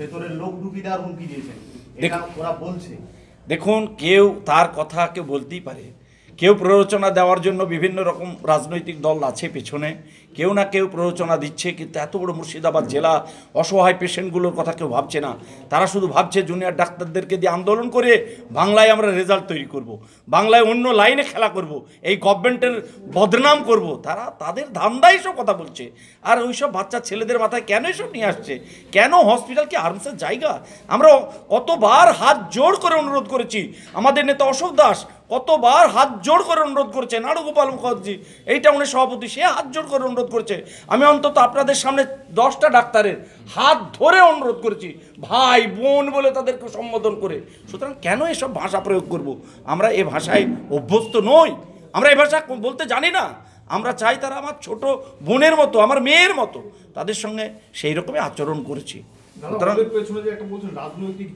ভেতরের লোক দেওয়ার হুমকি দিয়েছেন এটা ওরা বলছে দেখুন কেউ তার কথা কেউ বলতেই পারে কেউ প্ররোচনা দেওয়ার জন্য বিভিন্ন রকম রাজনৈতিক দল আছে পেছনে কেউ না কেউ প্ররোচনা দিচ্ছে কিন্তু এত বড় মুর্শিদাবাদ জেলা অসহায় পেশেন্টগুলোর কথা কেউ ভাবছে না তারা শুধু ভাবছে জুনিয়র ডাক্তারদেরকে দিয়ে আন্দোলন করে বাংলায় আমরা রেজাল্ট তৈরি করব। বাংলায় অন্য লাইনে খেলা করব। এই গভর্নমেন্টের বদনাম করব। তারা তাদের ধান্দা সব কথা বলছে আর ওইসব বাচ্চা ছেলেদের মাথায় কেন এসব নিয়ে আসছে কেন হসপিটাল কি আর্মসের জায়গা আমরা কতবার হাত জোর করে অনুরোধ করেছি আমাদের নেতা অশোক দাস কতবার হাত জোর করে অনুরোধ করেছেন আরও গোপাল মুখার্জি এইটা উনি সভাপতি সে হাত জোর করে অনুরোধ অনুরোধ করছে আমি অন্তত আপনাদের সামনে দশটা ডাক্তারের হাত ধরে অনুরোধ করেছি ভাই বোন বলে তাদেরকে সম্বোধন করে সুতরাং কেন এসব ভাষা প্রয়োগ করব। আমরা এ ভাষায় অভ্যস্ত নই আমরা এ ভাষা বলতে জানি না আমরা চাই তারা আমার ছোট বোনের মতো আমার মেয়ের মতো তাদের সঙ্গে সেই রকমই আচরণ করেছি মানে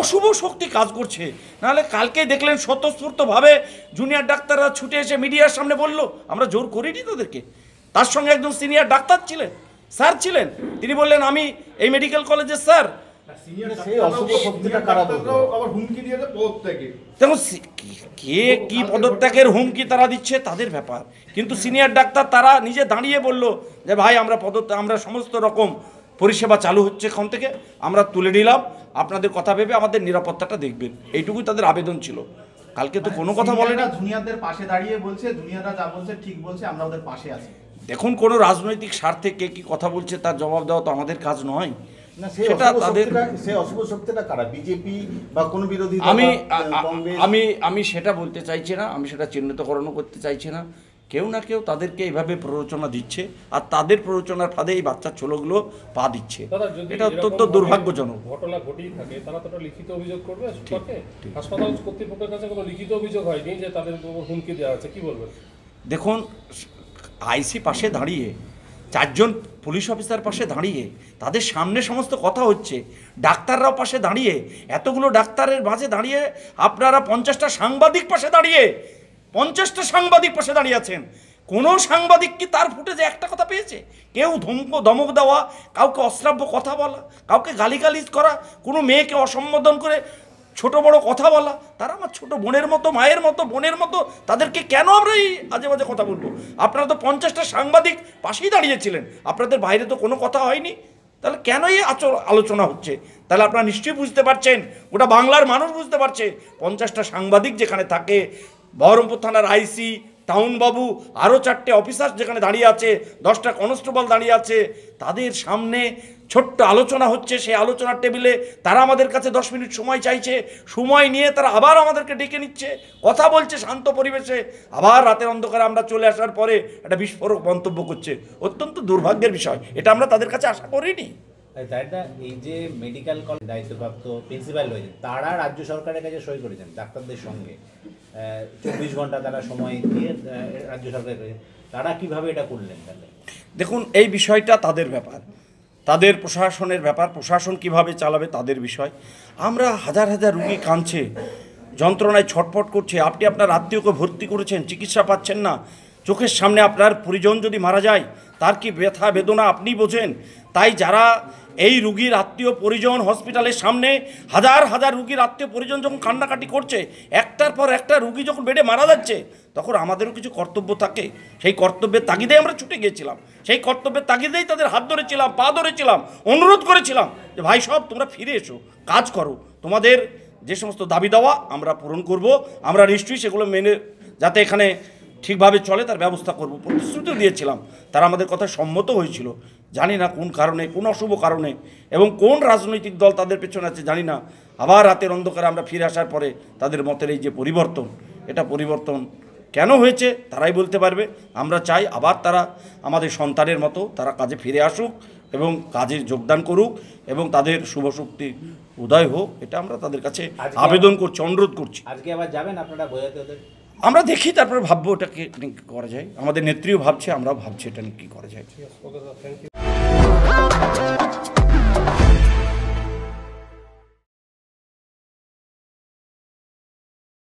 অশুভ শক্তি কাজ করছে নাহলে কালকে দেখলেন স্বতঃস্ফূর্তভাবে জুনিয়র ডাক্তাররা ছুটে এসে মিডিয়ার সামনে বলল আমরা জোর করিনি তাদেরকে তার সঙ্গে একজন সিনিয়র ডাক্তার ছিলেন স্যার ছিলেন তিনি বললেন আমি এই মেডিকেল কলেজের স্যার কে পদত্যাগের হুমকি তারা দিচ্ছে তাদের ব্যাপার কিন্তু সিনিয়র ডাক্তার তারা নিজে দাঁড়িয়ে বলল যে ভাই আমরা পদত্যাগ আমরা সমস্ত রকম পরিষেবা চালু হচ্ছে এখন থেকে আমরা তুলে নিলাম আপনাদের কথা ভেবে আমাদের নিরাপত্তাটা দেখবেন এইটুকুই তাদের আবেদন ছিল কালকে তো মানে কোনো কথা বলে না দুনিয়াদের পাশে দাঁড়িয়ে বলছে দুনিয়াটা যা বলছে ঠিক বলছে আমরা ওদের পাশে আছি দেখুন কোন রাজনৈতিক স্বার্থে কে কি কথা বলছে তার জবাব দেওয়া তো আমাদের কাজ নয় আমি আমি সেটা বলতে চাইছি না আমি সেটা চিহ্নিতকরণও করতে চাইছি না কেউ না কেউ তাদেরকে এভাবে প্ররোচনা দিচ্ছে আর তাদের প্ররোচনার ফাঁদে এই বাচ্চার ছোলগুলো পা দিচ্ছে এটা অত্যন্ত দুর্ভাগ্যজনক ঘটনা ঘটিয়ে থাকে তারা তো লিখিত অভিযোগ করবে হাসপাতাল কর্তৃপক্ষের কাছে কোনো লিখিত অভিযোগ হয়নি যে তাদের হুমকি দেওয়া আছে কি বলবেন দেখুন আইসি পাশে দাঁড়িয়ে চারজন পুলিশ অফিসার পাশে দাঁড়িয়ে তাদের সামনে সমস্ত কথা হচ্ছে ডাক্তাররাও পাশে দাঁড়িয়ে এতগুলো ডাক্তারের মাঝে দাঁড়িয়ে আপনারা পঞ্চাশটা সাংবাদিক পাশে দাঁড়িয়ে পঞ্চাশটা সাংবাদিক পাশে দাঁড়িয়ে আছেন কোনো সাংবাদিক কি তার ফুটেজে একটা কথা পেয়েছে কেউ ধমক ধমক দেওয়া কাউকে অশ্রাব্য কথা বলা কাউকে গালিগালিজ করা কোনো মেয়েকে অসম্বোধন করে ছোট বড় কথা বলা তারা আমার ছোট বোনের মতো মায়ের মতো বোনের মতো তাদেরকে কেন আমরা এই আজে বাজে কথা বলবো আপনারা তো পঞ্চাশটা সাংবাদিক পাশেই দাঁড়িয়েছিলেন আপনাদের বাইরে তো কোনো কথা হয়নি তাহলে কেন এই আচর আলোচনা হচ্ছে তাহলে আপনারা নিশ্চয়ই বুঝতে পারছেন ওটা বাংলার মানুষ বুঝতে পারছে পঞ্চাশটা সাংবাদিক যেখানে থাকে বহরমপুর থানার আইসি টাউনবাবু আরও চারটে অফিসার যেখানে দাঁড়িয়ে আছে দশটা কনস্টেবল দাঁড়িয়ে আছে তাদের সামনে ছোট্ট আলোচনা হচ্ছে সেই আলোচনার টেবিলে তারা আমাদের কাছে দশ মিনিট সময় চাইছে সময় নিয়ে তারা আবার আমাদেরকে ডেকে নিচ্ছে কথা বলছে শান্ত পরিবেশে আবার রাতের অন্ধকারে আমরা চলে আসার পরে একটা বিস্ফোরক মন্তব্য করছে অত্যন্ত দুর্ভাগ্যের বিষয় এটা আমরা তাদের কাছে আশা করিনি তাইটা এই যে মেডিকেল কলেজ দায়িত্বপ্রাপ্ত প্রিন্সিপাল রয়েছেন তারা রাজ্য সরকারের কাছে সই করেছেন ডাক্তারদের সঙ্গে চব্বিশ ঘন্টা তারা সময় দিয়ে রাজ্য সরকারের কাছে তারা কিভাবে এটা করলেন তাহলে দেখুন এই বিষয়টা তাদের ব্যাপার তাদের প্রশাসনের ব্যাপার প্রশাসন কিভাবে চালাবে তাদের বিষয় আমরা হাজার হাজার রুগী কাঁদছে যন্ত্রণায় ছটফট করছে আপনি আপনার আত্মীয়কে ভর্তি করেছেন চিকিৎসা পাচ্ছেন না চোখের সামনে আপনার পরিজন যদি মারা যায় তার কি ব্যথা বেদনা আপনি বোঝেন তাই যারা এই রুগীর আত্মীয় পরিজন হসপিটালের সামনে হাজার হাজার রুগীর আত্মীয় পরিজন যখন কান্নাকাটি করছে একটার পর একটা রুগী যখন বেডে মারা যাচ্ছে তখন আমাদেরও কিছু কর্তব্য থাকে সেই কর্তব্যের তাগিদে আমরা ছুটে গিয়েছিলাম সেই কর্তব্যের তাগিদেই তাদের হাত ধরেছিলাম পা ধরেছিলাম অনুরোধ করেছিলাম যে ভাই সব তোমরা ফিরে এসো কাজ করো তোমাদের যে সমস্ত দাবি দেওয়া আমরা পূরণ করব আমরা নিশ্চয়ই সেগুলো মেনে যাতে এখানে ঠিকভাবে চলে তার ব্যবস্থা করব প্রতিশ্রুতি দিয়েছিলাম তারা আমাদের কথা সম্মত হয়েছিল জানি না কোন কারণে কোন অশুভ কারণে এবং কোন রাজনৈতিক দল তাদের পেছনে আছে জানি না আবার রাতের অন্ধকারে আমরা ফিরে আসার পরে তাদের মতের এই যে পরিবর্তন এটা পরিবর্তন কেন হয়েছে তারাই বলতে পারবে আমরা চাই আবার তারা আমাদের সন্তানের মতো তারা কাজে ফিরে আসুক এবং কাজে যোগদান করুক এবং তাদের শুভ শক্তি উদয় হোক এটা আমরা তাদের কাছে আবেদন করছি অনুরোধ করছি আজকে আবার যাবেন আপনারা বোঝাতে আমরা দেখি তারপরে ভাববো ওটাকে করা যায় আমাদের নেত্রীও ভাবছে আমরাও ভাবছি এটা নিয়ে কী করা যায়